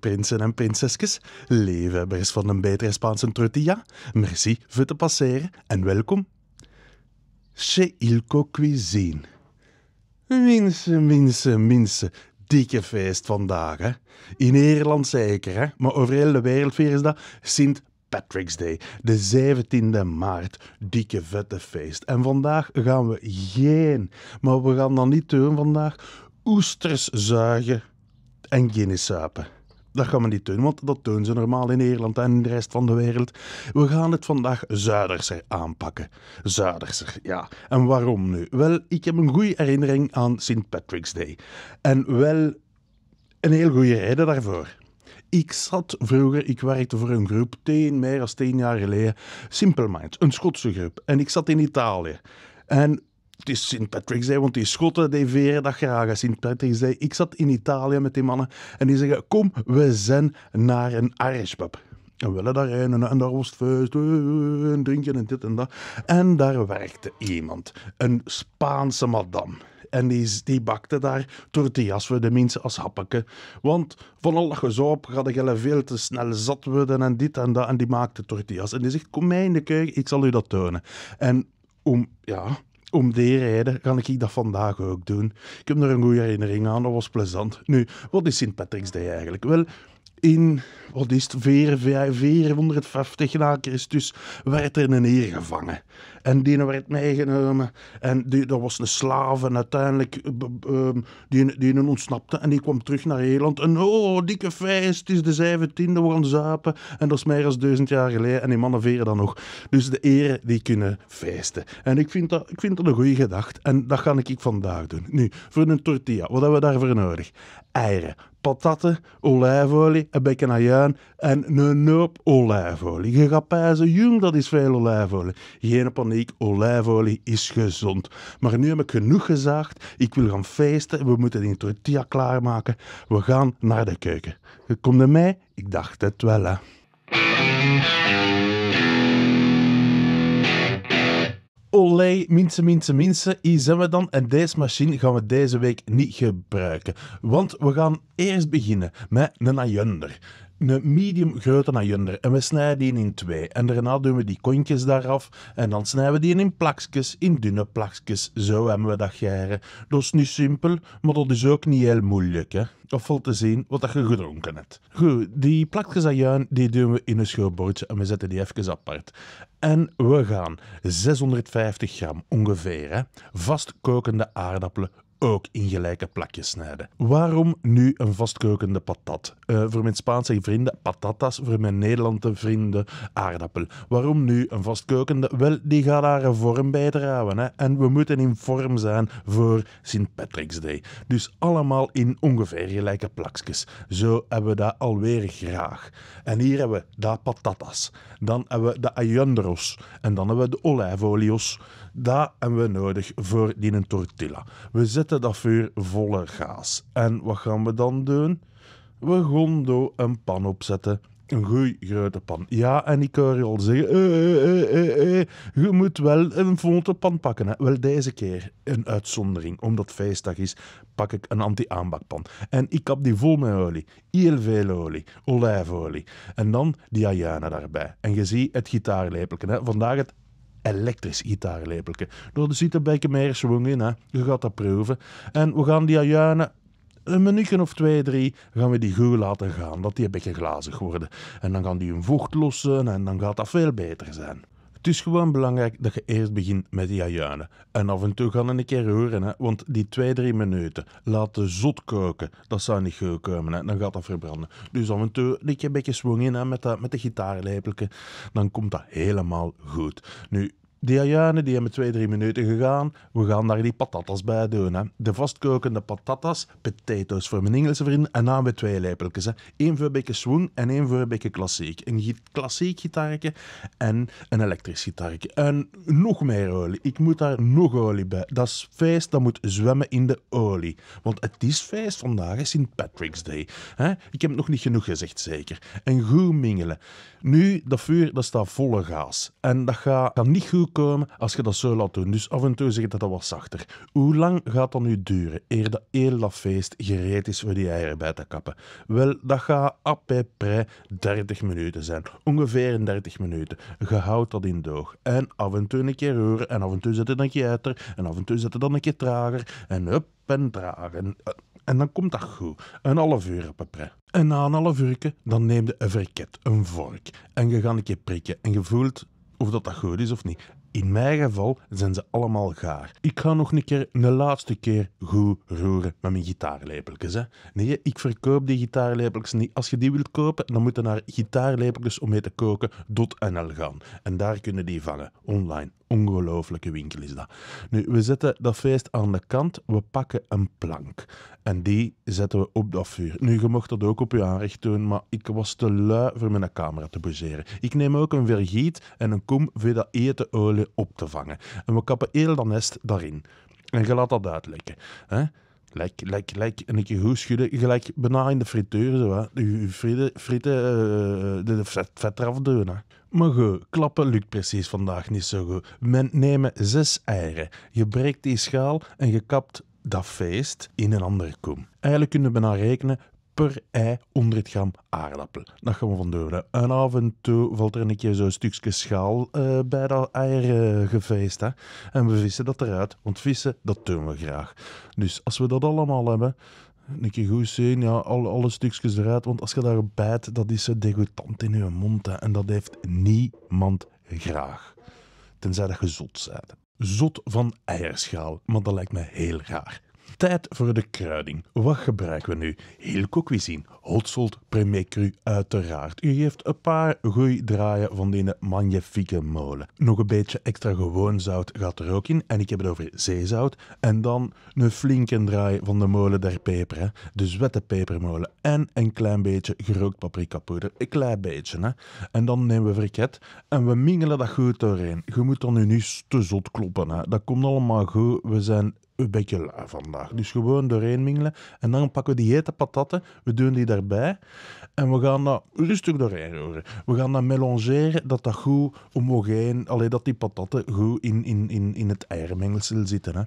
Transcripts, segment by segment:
prinsen en prinsesjes, liefhebbers van een betere Spaanse tortilla, merci voor te passeren en welkom. Che ilco cuisine. Minse, minse, minse, dikke feest vandaag. Hè? In Nederland zeker, hè? maar over heel de wereld is dat Sint Patrick's Day, de 17e maart. Dikke vette feest. En vandaag gaan we geen, maar we gaan dan niet doen vandaag, oesters zuigen en Guinness Dat gaan we niet doen, want dat doen ze normaal in Nederland en in de rest van de wereld. We gaan het vandaag zuiderser aanpakken. Zuiderser, ja. En waarom nu? Wel, ik heb een goede herinnering aan St. Patrick's Day. En wel een heel goede reden daarvoor. Ik zat vroeger, ik werkte voor een groep, tien, meer dan tien jaar geleden, Simple Minds, een Schotse groep. En ik zat in Italië. En het is St. Patrick's Day, want die Schotten die veren dat graag. St. Patrick's zei. Ik zat in Italië met die mannen en die zeggen: Kom, we zijn naar een Irish En we willen daarheen en, en daar was het feest eh, en drinken en dit en dat. En daar werkte iemand, een Spaanse madame. En die, die bakte daar tortillas voor de mensen als happeke. Want van al dat gezoop hadden jullie veel te snel zat worden en dit en dat. En die maakte tortillas. En die zegt, kom mij in de keuken, ik zal u dat tonen. En om, ja, om die reden kan ik dat vandaag ook doen. Ik heb er een goede herinnering aan, dat was plezant. Nu, wat is Sint Patrick's Day eigenlijk? Wel, in, wat is het, 450 na Christus, werd er een heer gevangen. En die werd meegenomen. En die, dat was een slaven uiteindelijk um, die, die ontsnapte. En die kwam terug naar Nederland. En oh, dikke feest. Het is de 17e. We gaan zuipen. En dat is meer dan duizend jaar geleden. En die mannen veren dan nog. Dus de eren die kunnen feesten. En ik vind dat, ik vind dat een goede gedachte. En dat ga ik vandaag doen. Nu, voor een tortilla. Wat hebben we daarvoor nodig? Eieren patatten, olijfolie, een beetje ajuin en een noop olijfolie. Je gaat pijzen, jong, dat is veel olijfolie. Geen paniek, olijfolie is gezond. Maar nu heb ik genoeg gezaagd, ik wil gaan feesten, we moeten die tortilla klaarmaken. We gaan naar de keuken. Je komt mij? Ik dacht het wel, hè. olé, minste, minste, minste, hier zijn we dan. En deze machine gaan we deze week niet gebruiken. Want we gaan eerst beginnen met een ajunder. Een medium grote ajunder. En we snijden die in twee. En daarna doen we die kontjes daaraf. En dan snijden we die in plakjes, in dunne plakjes. Zo hebben we dat geren. Dat is niet simpel, maar dat is ook niet heel moeilijk. Hè? of vol te zien wat dat je gedronken hebt. Goed, die plakjes ajuin die doen we in een schuurbordje en we zetten die even apart. En we gaan 650 gram ongeveer hè, vastkokende aardappelen ook in gelijke plakjes snijden. Waarom nu een vastkokende patat? Eh, voor mijn Spaanse vrienden patatas, voor mijn Nederlandse vrienden aardappel. Waarom nu een vastkokende? Wel, die gaat daar een vorm bij trouwen. Hè? En we moeten in vorm zijn voor St. Patrick's Day. Dus allemaal in ongeveer gelijke plakjes. Zo hebben we dat alweer graag. En hier hebben we dat patatas. Dan hebben we de ayandros. En dan hebben we de olijfolios. Dat hebben we nodig voor die tortilla. We zetten dat vuur volle gaas. En wat gaan we dan doen? We gondo een pan opzetten. Een goeie grote pan. Ja, en ik hoor je al zeggen, eh eh eh, eh, eh, eh, je moet wel een volte pan pakken. Hè. Wel, deze keer een uitzondering. Omdat feestdag is, pak ik een anti-aanbakpan. En ik kap die vol met olie. Heel veel olie. Olijfolie. En dan die ayana daarbij. En je ziet het gitaarlepelken. Vandaag het elektrisch gitaarlepelke. Door de zitten meer swung in, hè. je gaat dat proeven. En we gaan die ajuinen een minuutje of twee, drie gaan we die goed laten gaan, dat die een beetje glazig worden. En dan gaan die hun vocht lossen en dan gaat dat veel beter zijn. Het is gewoon belangrijk dat je eerst begint met die ajuinen. En af en toe gaan we een keer horen, hè? want die twee, drie minuten laten zot koken, dat zou niet goed komen. Hè? Dan gaat dat verbranden. Dus af en toe een keer een beetje swing in hè? Met, dat, met de gitaarlepelke. Dan komt dat helemaal goed. Nu, die juinen die hebben twee, drie minuten gegaan. We gaan daar die patatas bij doen. Hè. De vastkokende patatas, potatoes voor mijn Engelse vrienden. En dan weer twee lepeltjes. Hè. Eén voor een beetje swing en één voor een beetje klassiek. Een klassiek gitaarje en een elektrisch gitaarje. En nog meer olie. Ik moet daar nog olie bij. Dat is feest, dat moet zwemmen in de olie. Want het is feest vandaag, is St. Patrick's Day. Hè? Ik heb het nog niet genoeg gezegd, zeker. En goed mingelen. Nu, dat vuur, dat staat volle gaas. En dat gaat, kan niet goed als je dat zo laat doen. Dus af en toe zeg je dat dat wat zachter. Hoe lang gaat dat nu duren eer dat hele feest gereed is voor die eieren bij te kappen? Wel, dat gaat à peu près 30 minuten zijn. Ongeveer 30 minuten. Je houdt dat in doog. En af en toe een keer roeren, en af en toe zet het een keer uiter, en af en toe zet het dan een keer trager, en up en dragen. En dan komt dat goed. Een half uur op een En na een half uur, dan neem je een verket, een vork. En je gaat een keer prikken. En je voelt of dat, dat goed is of niet. In mijn geval zijn ze allemaal gaar. Ik ga nog een keer, de laatste keer, goed roeren met mijn gitaarlepeltjes. Hè. Nee, ik verkoop die gitaarlepeltjes niet. Als je die wilt kopen, dan moeten naar gitaarlepeltjes om mee te koken.nl gaan. En daar kunnen die vangen, online. Ongelooflijke winkel is dat. Nu, we zetten dat feest aan de kant. We pakken een plank. En die zetten we op dat vuur. Nu, je mocht dat ook op je aanrecht doen, maar ik was te lui voor mijn camera te poseren. Ik neem ook een vergiet en een kom voor dat etenolie op te vangen. En we kappen heel dat nest daarin. En je laat dat uitlekken. Hè? Lek, lek, lek. En een keer goed schudden. Gelijk bijna in de friteur. Zo, hè. Je frieten eh, de vet, vet eraf doen. Hè. Maar goed, klappen lukt precies vandaag niet zo goed. Men nemen zes eieren. Je breekt die schaal en je kapt dat feest in een andere kom. Eigenlijk kunnen we naar rekenen per ei 100 gram aardappelen. Dat gaan we van En af en toe valt er een keer zo'n stukje schaal eh, bij dat eier Uh, en we vissen dat eruit, want vissen, dat doen we graag. Dus als we dat allemaal hebben, een keer goed zien, ja, alle, alle stukjes eruit. Want als je daar bijt, dat is eh, degoutant in je mond. Hè, en dat heeft niemand graag. Tenzij dat je zot bent. Zot van eierschaal, maar dat lijkt me heel raar. Tijd voor de kruiding. Wat gebruiken we nu? Heel cuisine. Hot salt, premier cru, uiteraard. U geeft een paar goeie draaien van die magnifieke molen. Nog een beetje extra gewoon zout gaat er ook in. En ik heb het over zeezout. En dan een flinke draai van de molen der peper. Hè? zwette pepermolen. En een klein beetje gerookt paprikapoeder. Een klein beetje. Hè? En dan nemen we verket en we mingelen dat goed doorheen. Je moet dan nu niet te zot kloppen. Hè? Dat komt allemaal goed. We zijn een beetje vandaag. Dus gewoon doorheen mingelen. En dan pakken we die hete patatten, we doen die daarbij. En we gaan dat rustig doorheen roeren. We gaan dat melangeren, dat dat goed homogeen... Alleen dat die patatten goed in, in, in, in het eiermengsel zitten. Hè.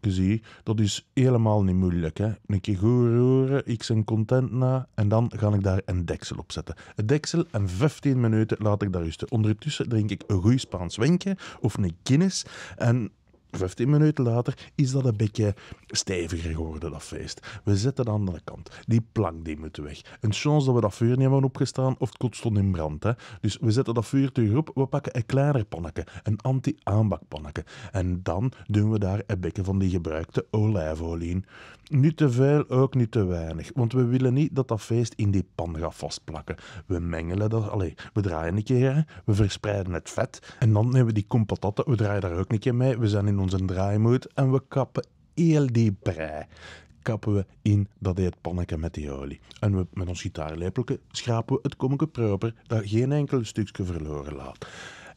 Je ziet, dat is helemaal niet moeilijk. Hè. Een keer goed roeren, ik ben content na. En dan ga ik daar een deksel op zetten. Het deksel en 15 minuten laat ik daar rusten. Ondertussen drink ik een goede Spaans wenkje of een Guinness. En 15 minuten later is dat een beetje steviger geworden, dat feest. We zetten de andere kant. Die plank die moet weg. Een chance dat we dat vuur niet hebben opgestaan of het kot stond in brand. Hè. Dus we zetten dat vuur terug op. We pakken een kleiner pannetje, een anti-aanbakpannetje. En dan doen we daar een beetje van die gebruikte olijfolie in. Niet te veel, ook niet te weinig. Want we willen niet dat dat feest in die pan gaat vastplakken. We mengelen dat. Allee, we draaien een keer, hè. we verspreiden het vet. En dan nemen we die kompatatten. We draaien daar ook een keer mee. We zijn in ons onze draaimoed en we kappen heel die prei. Kappen we in dat heet panneken met die olie. En we, met ons gitaarlepelke schrapen we het kommetje proper dat geen enkel stukje verloren laat.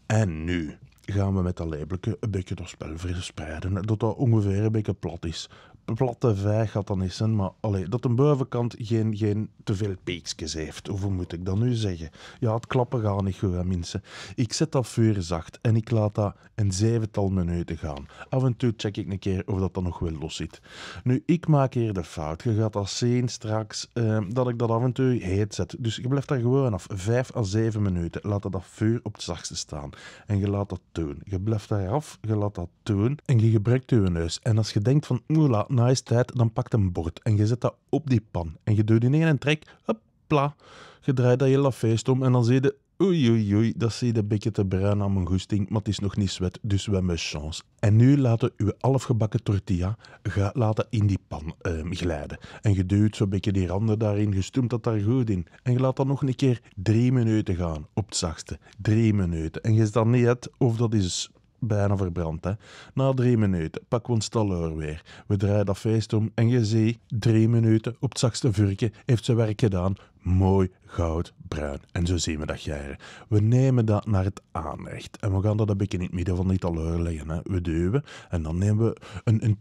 En nu gaan we met dat lepelke een beetje dat spel verspreiden, dat dat ongeveer een beetje plat is platte vijg gaat dan niet zijn, maar allee, dat de bovenkant geen, geen te veel peekjes heeft. hoe moet ik dat nu zeggen? Ja, het klappen gaat niet goed, mensen. Ik zet dat vuur zacht en ik laat dat een zevental minuten gaan. Af en toe check ik een keer of dat dan nog wel los zit. Nu, ik maak hier de fout. Je gaat dat zien straks, ehm, dat ik dat af en toe heet zet. Dus je blijft daar gewoon af. Vijf à zeven minuten. Laat dat vuur op het zachtste staan. En je laat dat doen. Je blijft daar af, je laat dat doen. En je gebruikt je neus. En als je denkt van, oeh, laat tijd, dan pakt een bord en je zet dat op die pan. En je doet in één trek, hopla, je draait dat hele feest om en dan zie je, oei oei oei, dat zie je een beetje te bruin aan mijn goesting, maar het is nog niet zwet, dus we hebben een chance. En nu laten uw halfgebakken tortilla ga, laten in die pan ehm, glijden. En je duwt zo'n beetje die randen daarin, je stoemt dat daar goed in. En je laat dat nog een keer drie minuten gaan, op het zachtste. Drie minuten. En je is dan niet of dat is bijna verbrand. Hè. Na drie minuten pakken we ons taloor weer. We draaien dat feest om en je ziet, drie minuten op het zachtste vurkje heeft zijn werk gedaan mooi goudbruin. En zo zien we dat er. We nemen dat naar het aanrecht. En we gaan dat een beetje in het midden van die taleur leggen. Hè. We duwen en dan nemen we een, een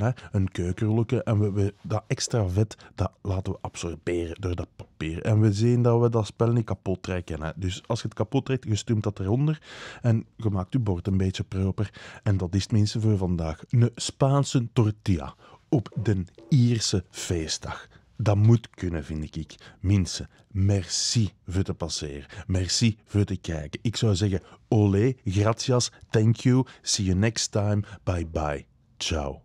hè, een keukenrolletje. En we, we, dat extra vet dat laten we absorberen door dat papier. En we zien dat we dat spel niet kapot trekken. Hè. Dus als je het kapot trekt, je stumt dat eronder. En je maakt je bord een beetje proper. En dat is het minste voor vandaag. Een Spaanse tortilla op den Ierse feestdag. Dat moet kunnen, vind ik. Mensen, merci voor te passeren. Merci voor te kijken. Ik zou zeggen, olé, gracias, thank you, see you next time, bye bye, ciao.